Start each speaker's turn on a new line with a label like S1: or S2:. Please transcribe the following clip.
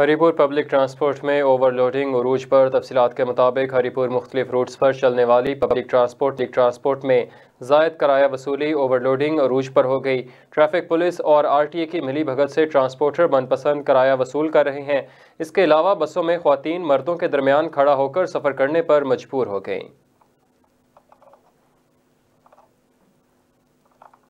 S1: Haripur public transport में overloading उरूज पर तफसीत के मुताबिक हरीपुर मुख्तलिफ रूट्स पर चलने वाली पब्लिक ट्रांसपोर्ट ट्रांसपोर्ट में जायद कराया वसूली ओवरलोडिंग अरूज पर हो गई ट्रैफिक पुलिस और आर टी ए की मिली भगत से ट्रांसपोर्टर मनपसंद कराया वसूल कर रहे हैं इसके अलावा बसों में खुतिन मर्दों के दरमियान खड़ा होकर सफ़र करने पर मजबूर हो गई